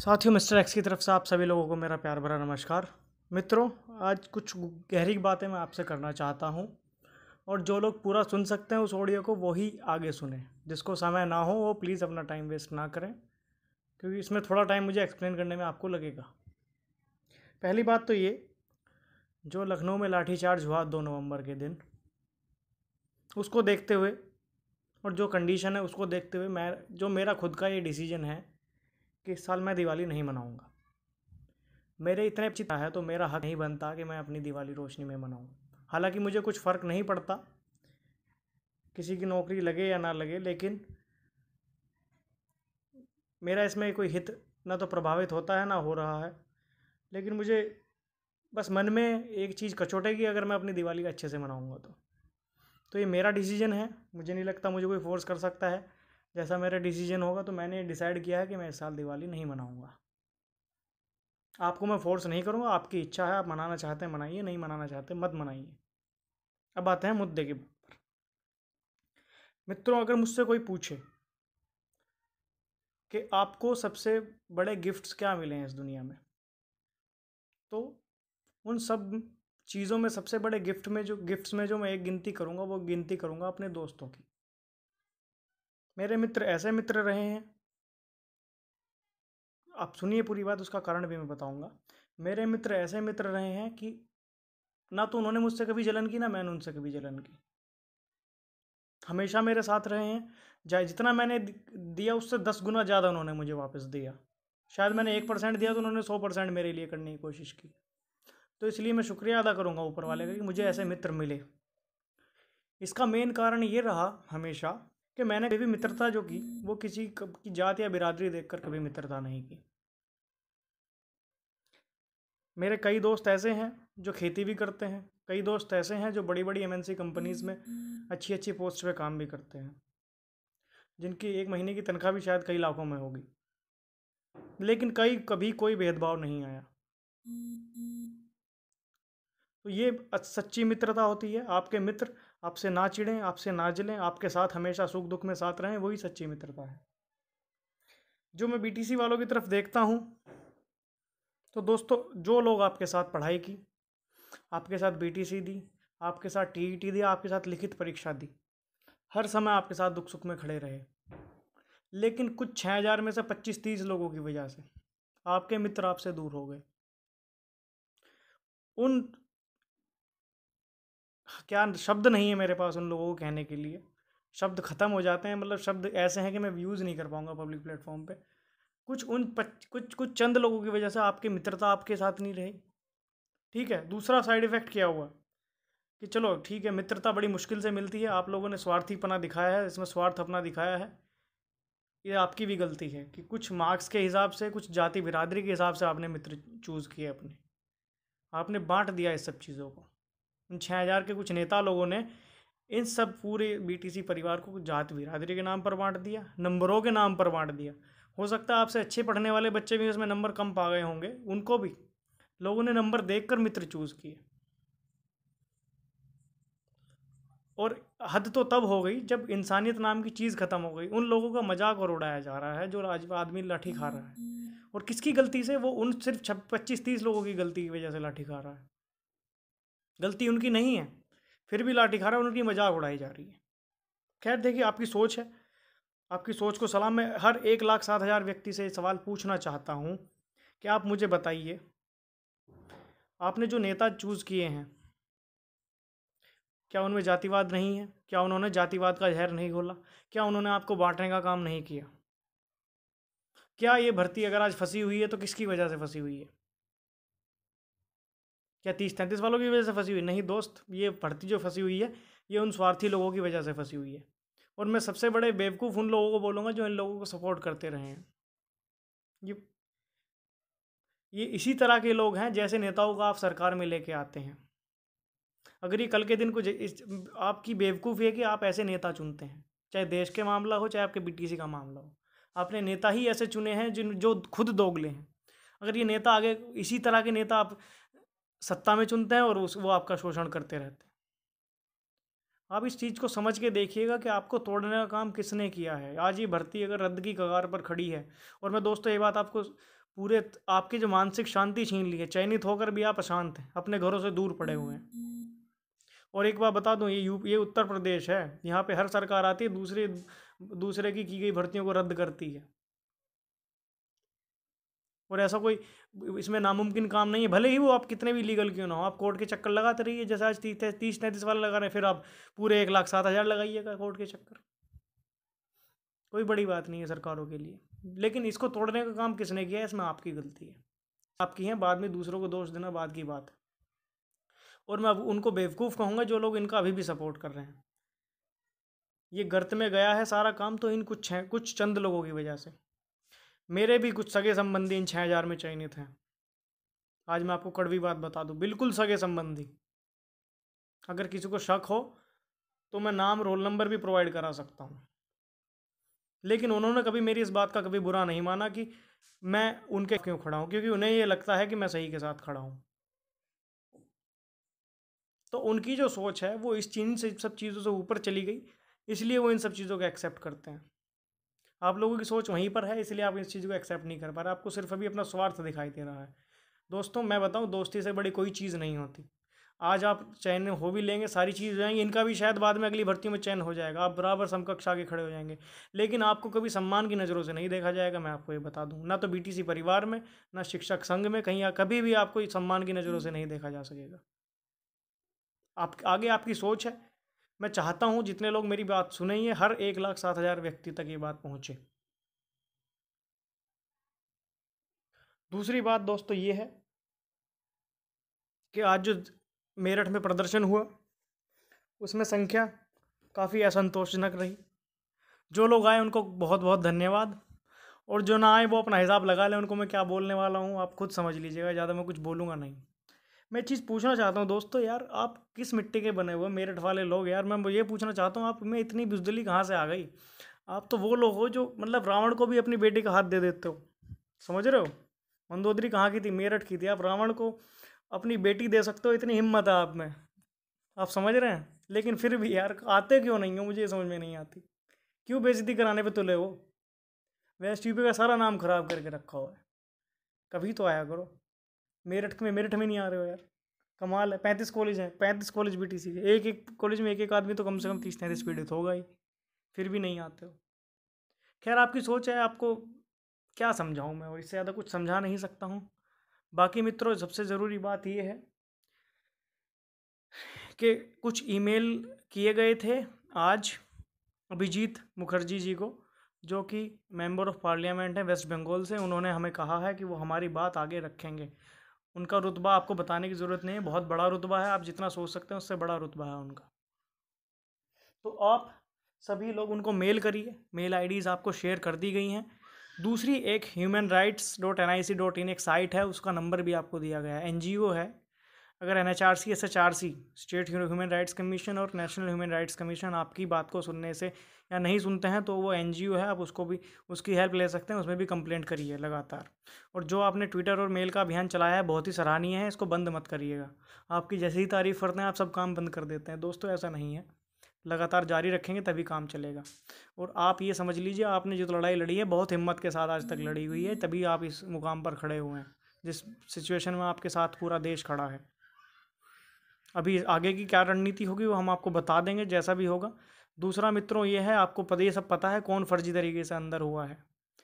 साथियों mister x की तरफ से आप सभी लोगों को मेरा प्यार भरा नमस्कार मित्रों आज कुछ गहरी बातें मैं आपसे करना चाहता हूँ और जो लोग पूरा सुन सकते हैं उस ऑडियो को वही आगे सुने जिसको समय ना हो वो प्लीज़ अपना टाइम वेस्ट ना करें क्योंकि इसमें थोड़ा टाइम मुझे एक्सप्लेन करने में आपको लगेगा पहली बात तो ये जो लखनऊ में लाठीचार्ज हुआ दो नवंबर के दिन उसको देखते हुए और जो कंडीशन है उसको देखते हुए मैं जो मेरा खुद का ये डिसीजन है कि इस साल मैं दिवाली नहीं मनाऊंगा मेरे इतने चिता है तो मेरा हक नहीं बनता कि मैं अपनी दिवाली रोशनी में मनाऊं हालांकि मुझे कुछ फ़र्क नहीं पड़ता किसी की नौकरी लगे या ना लगे लेकिन मेरा इसमें कोई हित ना तो प्रभावित होता है ना हो रहा है लेकिन मुझे बस मन में एक चीज़ कचोटेगी अगर मैं अपनी दिवाली अच्छे से मनाऊंगा तो तो ये मेरा डिसीजन है मुझे नहीं लगता मुझे कोई फोर्स कर सकता है जैसा मेरा डिसीजन होगा तो मैंने डिसाइड किया है कि मैं इस साल दिवाली नहीं मनाऊंगा आपको मैं फोर्स नहीं करूँगा आपकी इच्छा है आप मनाना चाहते हैं मनाइए नहीं मनाना चाहते मत मनाइए अब आते हैं मुद्दे के ऊपर मित्रों अगर मुझसे कोई पूछे कि आपको सबसे बड़े गिफ्ट्स क्या मिले हैं इस दुनिया में तो उन सब चीज़ों में सबसे बड़े गिफ्ट में जो गिफ्ट्स में जो मैं एक गिनती करूँगा वो गिनती करूँगा अपने दोस्तों की मेरे मित्र ऐसे मित्र रहे हैं आप सुनिए पूरी बात उसका कारण भी मैं बताऊंगा मेरे मित्र ऐसे मित्र रहे हैं कि ना तो उन्होंने मुझसे कभी जलन की ना मैंने उनसे कभी जलन की हमेशा मेरे साथ रहे हैं चाहे जितना मैंने दिया उससे दस गुना ज़्यादा उन्होंने मुझे वापस दिया शायद मैंने एक परसेंट दिया तो उन्होंने सौ परसेंट मेरे लिए करने की कोशिश की तो इसलिए मैं शुक्रिया अदा करूँगा ऊपर वाले का कि मुझे ऐसे मित्र मिले इसका मेन कारण ये रहा हमेशा कि मैंने कभी मित्रता जो की वो किसी की जात या बिरादरी देखकर कभी मित्रता नहीं की मेरे कई दोस्त ऐसे हैं जो खेती भी करते हैं कई दोस्त ऐसे हैं जो बड़ी बड़ी एमएनसी कंपनीज में अच्छी अच्छी पोस्ट पे काम भी करते हैं जिनकी एक महीने की तनख्वाह भी शायद कई लाखों में होगी लेकिन कई कभी कोई भेदभाव नहीं आया तो ये सच्ची मित्रता होती है आपके मित्र आपसे ना चिड़ें आपसे ना जलें आपके साथ हमेशा सुख दुख में साथ रहें वही सच्ची मित्रता है जो मैं बीटीसी वालों की तरफ देखता हूँ तो दोस्तों जो लोग आपके साथ पढ़ाई की आपके साथ बीटीसी दी आपके साथ टीईटी e दी आपके साथ लिखित परीक्षा दी हर समय आपके साथ दुख सुख में खड़े रहे लेकिन कुछ छः हज़ार में से पच्चीस तीस लोगों की वजह से आपके मित्र आपसे दूर हो गए उन क्या शब्द नहीं है मेरे पास उन लोगों को कहने के लिए शब्द ख़त्म हो जाते हैं मतलब शब्द ऐसे हैं कि मैं यूज़ नहीं कर पाऊँगा पब्लिक प्लेटफॉर्म पर कुछ उन पच, कुछ कुछ चंद लोगों की वजह से आपकी मित्रता आपके साथ नहीं रही ठीक है दूसरा साइड इफ़ेक्ट क्या हुआ कि चलो ठीक है मित्रता बड़ी मुश्किल से मिलती है आप लोगों ने स्वार्थीपना दिखाया है इसमें स्वार्थ अपना दिखाया है ये आपकी भी गलती है कि कुछ मार्क्स के हिसाब से कुछ जाति बिरादरी के हिसाब से आपने मित्र चूज़ किए अपने आपने बांट दिया इस सब चीज़ों को उन छः हज़ार के कुछ नेता लोगों ने इन सब पूरे बीटीसी परिवार को जात बिरादरी के नाम पर बांट दिया नंबरों के नाम पर बांट दिया हो सकता है आपसे अच्छे पढ़ने वाले बच्चे भी उसमें नंबर कम पा गए होंगे उनको भी लोगों ने नंबर देख मित्र चूज किए और हद तो तब हो गई जब इंसानियत नाम की चीज़ ख़त्म हो गई उन लोगों का मजाक और उड़ाया जा रहा है जो आज आदमी लाठी खा रहा है और किसकी गलती से वो उन सिर्फ छप पच्चीस तीस लोगों की गलती की वजह से लाठी खा रहा है गलती उनकी नहीं है फिर भी लाठी खा रहा है उनकी मजाक उड़ाई जा रही है खैर देखिए आपकी सोच है आपकी सोच को सलाम मैं हर एक लाख सात हज़ार व्यक्ति से सवाल पूछना चाहता हूँ कि आप मुझे बताइए आपने जो नेता चूज़ किए हैं क्या उनमें जातिवाद नहीं है क्या उन्होंने जातिवाद का जहर नहीं खोला क्या उन्होंने आपको बांटने का काम नहीं किया क्या ये भर्ती अगर आज फंसी हुई है तो किसकी वजह से फंसी हुई है क्या तीस तैंतीस वालों की वजह से फंसी हुई नहीं दोस्त ये भर्ती जो फंसी हुई है ये उन स्वार्थी लोगों की वजह से फंसी हुई है और मैं सबसे बड़े बेवकूफ़ उन लोगों को बोलूँगा जो इन लोगों को सपोर्ट करते रहे हैं ये ये इसी तरह के लोग हैं जैसे नेताओं का आप सरकार में लेके आते हैं अगर ये कल के दिन कुछ इस आपकी बेवकूफ़ी है कि आप ऐसे नेता चुनते हैं चाहे देश के मामला हो चाहे आपके बीटीसी का मामला हो आपने नेता ही ऐसे चुने हैं जिन जो खुद दोगले हैं अगर ये नेता आगे इसी तरह के नेता आप सत्ता में चुनते हैं और उस वो आपका शोषण करते रहते हैं आप इस चीज़ को समझ के देखिएगा कि आपको तोड़ने का काम किसने किया है आज ये भर्ती अगर रद्द की कगार पर खड़ी है और मैं दोस्तों ये बात आपको पूरे आपकी जो मानसिक शांति छीन ली है चयनित होकर भी आप अशांत हैं अपने घरों से दूर पड़े हुए हैं और एक बार बता दूं ये यू ये उत्तर प्रदेश है यहाँ पे हर सरकार आती है दूसरे दूसरे की की गई भर्तियों को रद्द करती है और ऐसा कोई इसमें नामुमकिन काम नहीं है भले ही वो आप कितने भी लीगल क्यों ना हो आप कोर्ट के चक्कर लगाते रहिए जैसे आज तीस तीस तैंतीस वाले लगा रहे हैं फिर आप पूरे एक लाख सात हज़ार लगाइएगा कोर्ट के चक्कर कोई बड़ी बात नहीं है सरकारों के लिए लेकिन इसको तोड़ने का काम किसने किया है इसमें आपकी गलती है आपकी है बाद में दूसरों को दोष देना बाद की बात है और मैं अब उनको बेवकूफ़ कहूँगा जो लोग इनका अभी भी सपोर्ट कर रहे हैं ये गर्त में गया है सारा काम तो इन कुछ हैं कुछ चंद लोगों की वजह से मेरे भी कुछ सगे संबंधी इन छः हज़ार में चयनित हैं आज मैं आपको कड़वी बात बता दूँ बिल्कुल सगे संबंधी अगर किसी को शक हो तो मैं नाम रोल नंबर भी प्रोवाइड करा सकता हूँ लेकिन उन्होंने कभी मेरी इस बात का कभी बुरा नहीं माना कि मैं उनके क्यों खड़ा हूँ क्योंकि उन्हें ये लगता है कि मैं सही के साथ खड़ा हूँ तो उनकी जो सोच है वो इस चीज़ से सब चीज़ों से ऊपर चली गई इसलिए वो इन सब चीज़ों को एक्सेप्ट करते हैं आप लोगों की सोच वहीं पर है इसलिए आप इस चीज़ को एक्सेप्ट नहीं कर पा रहे आपको सिर्फ अभी अपना स्वार्थ दिखाई दे रहा है दोस्तों मैं बताऊँ दोस्ती से बड़ी कोई चीज़ नहीं होती आज आप चैन हो भी लेंगे सारी चीज़ हो जाएंगी इनका भी शायद बाद में अगली भर्ती में चैन हो जाएगा आप बराबर समकक्ष आगे खड़े हो जाएंगे लेकिन आपको कभी सम्मान की नज़रों से नहीं देखा जाएगा मैं आपको ये बता दूँ ना तो बीटीसी परिवार में ना शिक्षक संघ में कहीं कभी भी आपको सम्मान की नज़रों से नहीं देखा जा सकेगा आप आगे आपकी सोच है मैं चाहता हूँ जितने लोग मेरी बात सुनेंगे हर एक लाख सात हज़ार व्यक्ति तक ये बात पहुँचे दूसरी बात दोस्तों ये है कि आज जो मेरठ में प्रदर्शन हुआ उसमें संख्या काफ़ी असंतोषजनक रही जो लोग आए उनको बहुत बहुत धन्यवाद और जो ना आए वो अपना हिसाब लगा लें उनको मैं क्या बोलने वाला हूँ आप खुद समझ लीजिएगा ज़्यादा मैं कुछ बोलूँगा नहीं मैं चीज़ पूछना चाहता हूँ दोस्तों यार आप किस मिट्टी के बने हुए मेरठ वाले लोग यार मैं ये पूछना चाहता हूँ आप में इतनी बुजदली कहाँ से आ गई आप तो वो लोग हो जो मतलब रावण को भी अपनी बेटी का हाथ दे देते हो समझ रहे हो मंदोदरी कहाँ की थी मेरठ की थी आप रावण को अपनी बेटी दे सकते हो इतनी हिम्मत है आप में आप समझ रहे हैं लेकिन फिर भी यार आते क्यों नहीं हो मुझे ये समझ में नहीं आती क्यों बेजती कराने पे तुले हो वेस्ट यूपी का सारा नाम खराब करके रखा हुआ है कभी तो आया करो मेरठ में मेरठ में नहीं आ रहे हो यार कमाल है पैंतीस कॉलेज हैं पैंतीस कॉलेज बी टी सी के एक एक कॉलेज में एक एक आदमी तो कम से कम तीस तैंतीस पीड़ित तो होगा ही फिर भी नहीं आते हो खैर आपकी सोच है आपको क्या समझाऊँ मैं और इससे ज़्यादा कुछ समझा नहीं सकता हूँ बाकी मित्रों सबसे ज़रूरी बात ये है कि कुछ ईमेल किए गए थे आज अभिजीत मुखर्जी जी को जो कि मेंबर ऑफ पार्लियामेंट हैं वेस्ट बंगाल से उन्होंने हमें कहा है कि वो हमारी बात आगे रखेंगे उनका रुतबा आपको बताने की ज़रूरत नहीं है बहुत बड़ा रुतबा है आप जितना सोच सकते हैं उससे बड़ा रुतबा है उनका तो आप सभी लोग उनको मेल करिए मेल आईडीज़ आपको शेयर कर दी गई हैं दूसरी एक human rights dot N I C dot in एक साइट है उसका नंबर भी आपको दिया गया है एन जी ओ है अगर N H R C S H R C state human rights commission और नेशनल ह्यूमन राइट्स कमीशन आपकी बात को सुनने से या नहीं सुनते हैं तो वो एन जी ओ है आप उसको भी उसकी हेल्प ले सकते हैं उसमें भी कंप्लेंट करिए लगातार और जो आपने ट्विटर और मेल का अभियान चलाया है बहुत ही सराहनीय है इसको बंद मत करिएगा आपकी जैसे ही तारीफ करते हैं आप सब काम बंद कर देते हैं दोस्तों ऐसा नहीं है लगातार जारी रखेंगे तभी काम चलेगा और आप ये समझ लीजिए आपने जो लड़ाई लड़ी है बहुत हिम्मत के साथ आज तक लड़ी हुई है तभी आप इस मुकाम पर खड़े हुए हैं जिस सिचुएशन में आपके साथ पूरा देश खड़ा है अभी आगे की क्या रणनीति होगी वो हम आपको बता देंगे जैसा भी होगा दूसरा मित्रों ये है आपको पता ये सब पता है कौन फर्जी तरीके से अंदर हुआ है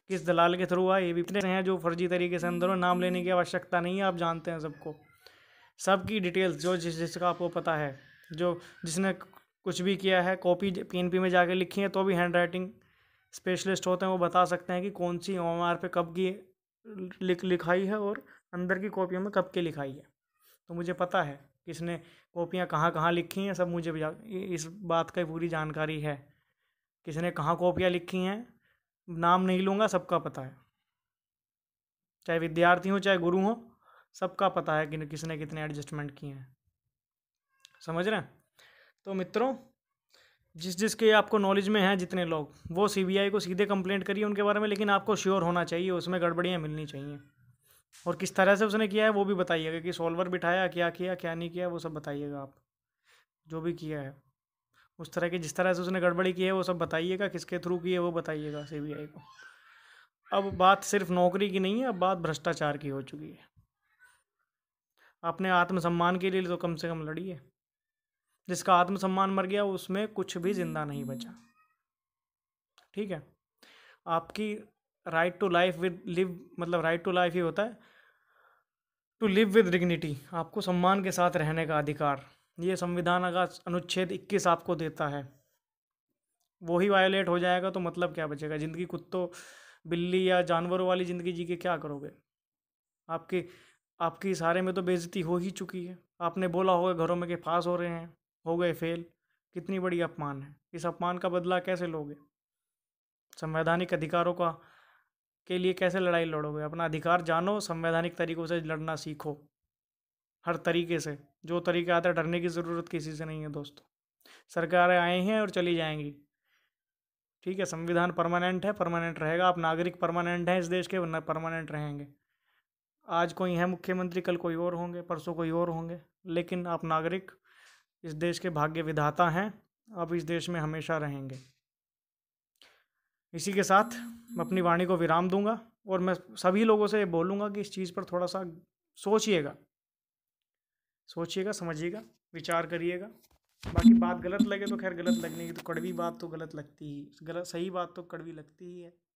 किस दलाल के थ्रू हुआ है ये भी इतने हैं जो फर्जी तरीके से अंदर हो नाम लेने की आवश्यकता नहीं है आप जानते हैं सबको सबकी डिटेल्स जो जिस जिसका आपको पता है जो जिसने कुछ भी किया है कॉपी पी में जाके लिखी है तो भी हैंड राइटिंग स्पेशलिस्ट होते हैं वो बता सकते हैं कि कौन सी ओ पे कब की लिख लिखाई है और अंदर की कॉपियों में कब की लिखाई है तो मुझे पता है किसने कॉपियाँ कहाँ कहाँ लिखी हैं सब मुझे इस बात का पूरी जानकारी है किसने कहाँ कॉपियाँ लिखी हैं नाम नहीं लूँगा सबका पता है चाहे विद्यार्थी हो चाहे गुरु हो सबका पता है कि किसने कितने एडजस्टमेंट किए हैं समझ रहे हैं तो मित्रों जिस जिसके आपको नॉलेज में हैं जितने लोग वो सीबीआई को सीधे कंप्लेंट करिए उनके बारे में लेकिन आपको श्योर होना चाहिए उसमें गड़बड़ियाँ मिलनी चाहिए और किस तरह से उसने किया है वो भी बताइएगा कि सॉल्वर बिठाया क्या किया क्या नहीं किया वो सब बताइएगा आप जो भी किया है उस तरह की जिस तरह से उसने गड़बड़ी की है वो सब बताइएगा किसके थ्रू की है वो बताइएगा सी को अब बात सिर्फ नौकरी की नहीं है अब बात भ्रष्टाचार की हो चुकी है अपने आत्मसम्मान के लिए तो कम से कम लड़िए जिसका आत्मसम्मान मर गया उसमें कुछ भी ज़िंदा नहीं बचा ठीक है आपकी right to life with live मतलब राइट टू लाइफ ही होता है टू लिव विद डिग्निटी आपको सम्मान के साथ रहने का अधिकार ये संविधान का अनुच्छेद इक्कीस आपको देता है वो ही वायोलेट हो जाएगा तो मतलब क्या बचेगा ज़िंदगी कुत्तों बिल्ली या जानवरों वाली ज़िंदगी जी के क्या करोगे आपके आपके इशारे में तो बेजती हो ही चुकी है आपने बोला होगा घरों में के पास हो रहे हैं हो गए फेल कितनी बड़ी अपमान है इस अपमान का बदला कैसे लोगे संवैधानिक अधिकारों का के लिए कैसे लड़ाई लड़ोगे अपना अधिकार जानो संवैधानिक तरीक़ों से लड़ना सीखो हर तरीके से जो तरीका आता है डरने की ज़रूरत किसी से नहीं है दोस्तों सरकारें आए हैं और चली जाएंगी ठीक है संविधान परमानेंट है परमानेंट रहेगा आप नागरिक परमानेंट हैं इस देश के वरना परमानेंट रहेंगे आज कोई है मुख्यमंत्री कल कोई और होंगे परसों कोई और होंगे लेकिन आप नागरिक इस देश के भाग्य विधाता हैं आप इस देश में हमेशा रहेंगे इसी के साथ मैं अपनी वाणी को विराम दूंगा और मैं सभी लोगों से ये बोलूँगा कि इस चीज़ पर थोड़ा सा सोचिएगा सोचिएगा समझिएगा विचार करिएगा बाकी बात गलत लगे तो खैर गलत लगने की तो कड़वी बात तो गलत लगती ही गलत सही बात तो कड़वी लगती ही है